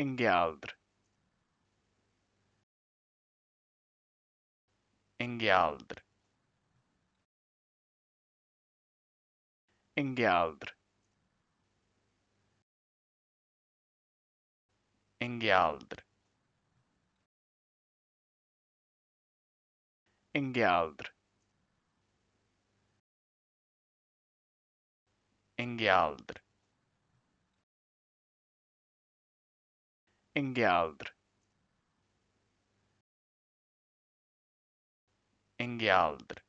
engealdr engealdr engealdr engealdr engealdr engealdr engelder engelder